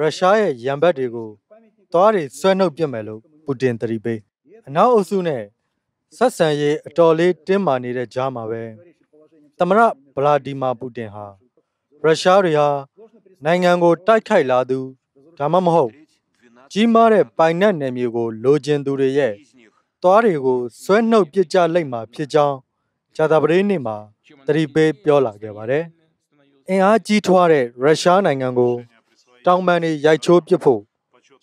ရုရှားရဲ့ရံဘတ်တွေကိုသွားတွေဆွဲနှုတ်ပြစ်မယ်လို့ပူတင်သတိပေးအနောက်အုပ်စုနဲ့ဆက်ဆံရေးအတော်လေးတင်းမာနေတဲ့ကြားမှာပဲသမရဗလာဒီမာပူတင်ဟာရုရှားတွေဟာနိုင်ငံကို တိုက်ခိုက်လာသူဒါမှမဟုတ်ကြီးမားတဲ့ပိုင်နက်နယ်မြေကိုလိုချင်သူတွေရဲ့သွားတွေကို ဆွဲနှုတ်ပစ်ကြလိုက်မှာဖြစ်ကြောင်းဂျာတာပရေးနေ့မှာသတိပေးပြောလာခဲ့ပါတယ်။အင်အားကြီးထွားတဲ့ရုရှားနိုင်ငံကိုတောင်ပန်တွေရိုက်ချိုးပစ်ဖို့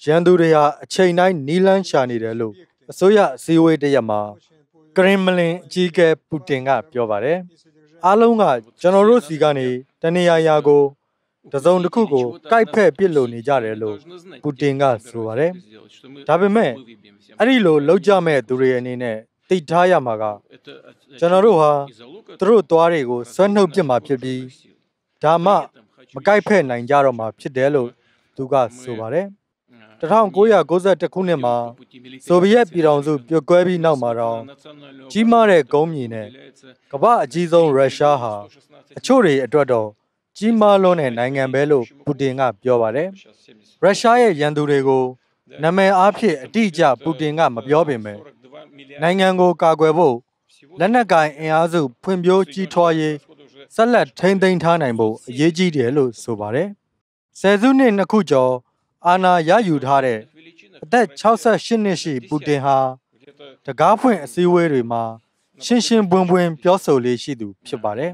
ရန်သူတွေဟာအချိန်တိုင်းနီလန်းရှာနေတယ်လို့အစိုးရအစည်းအဝေးတရက်မှာကရင်မလင်အကြီးအကဲပူတင်က ပြောပါတယ်အားလုံးက ကျွန်တော်တို့စီကနေတနေရာရာကိုတစုံတစ်ခုကိုကိုက်ဖက်ပစ်လို့နေကြတယ်လို့ပူတင်ကဆိုပါတယ်ဒါပေမဲ့အဲ့ဒီလိုလောက်ကြမဲ့သူတွေအနေနဲ့တိတ်ထားရမှာကကျွန်တော်တို့ဟာသူတို့သွားတွေကိုဆွဲနှုတ်ပစ်မှာဖြစ်ပြီးဒါမှမကိုက်ဖက်နိုင်ကြတော့မှာဖြစ်တယ်လို့သူကဆိုပါတယ်1992ခုနှစ်မှာဆိုဗီယက်ပြည်ထောင်စု ပြုတ်ကွဲပြီးနောက်မှာတော့ကြီးမားတဲ့ဂုံးမြေနဲ့ကမ္ဘာအကြီးဆုံးရုရှားဟာအချို့တွေအတွက်တော့ကြီးမားလွန်းတဲ့နိုင်ငံပဲလို့ပူတင်ကပြောပါတယ်။ရုရှားရဲ့ရန်သူတွေကိုနာမည်အားဖြင့်အတိအကျပူတင်က မပြောပေမဲ့နိုင်ငံကိုကာကွယ်ဖို့လက်နက်ကိုင်အင်အားစုဖွံ့ဖြိုးကြီးထွားရေးဆက်လက်ထိန်းသိမ်းထားနိုင်ဖို့အရေးကြီးတယ်လို့ဆိုပါတယ်။ဆယ်စုနှစ်နှစ်ခုကျော် အာဏာရယူထားတဲ့အသက်68နှစ်ရှိ ပူတင်ဟာတကားဖွင့်အစည်းအဝေးတွေမှာရှင်းရှင်းပွင်ပွင်ပြောဆိုလေးရှိသူ ဖြစ်ပါတယ်။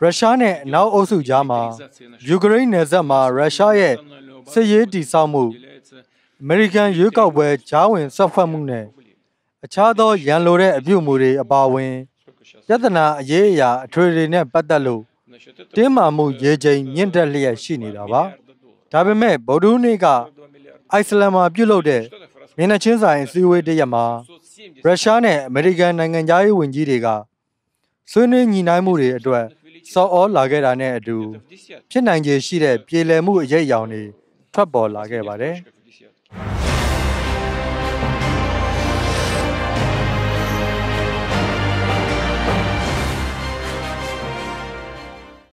ရုရှားနဲ့အနောက်အုပ်စုကြားမှာယူကရိန်းနယ်စပ်မှာရုရှားရဲ့စစ်ရေးတည်ဆောက်မှုအမေရိကန်ရွေးကောက်ပွဲဂျားဝင်ဆက်ဖက်မှုနဲ့အခြားသောရန်လိုတဲ့အပြုအမူတွေအပါအဝင်ယတနာအရေးအရာအထွေထွေနဲ့ပတ်သက်လို့တင်းမာမှုရေချိန်မြင့်တက်လျက်ရှိနေတာပါဒါပေမဲ့ဗုဒ္ဓနေ့ကအိုက်စလန်မှာပြုလုပ်တဲ့မျက်နှာချင်းဆိုင်စည်းဝေးတရက်မှာရုရှားနဲ့အမေရိကန်နိုင်ငံသားရေးဝန်ကြီးတွေကဆွေးနွေးညှိနှိုင်းမှုတွေအတွက်စော်ဩလာခဲ့တာနဲ့အတူဖြစ်နိုင်ခြေရှိတဲ့ပြည်လည်မှုအရေးအယောင်တွေထွက်ပေါ်လာခဲ့ပါတယ်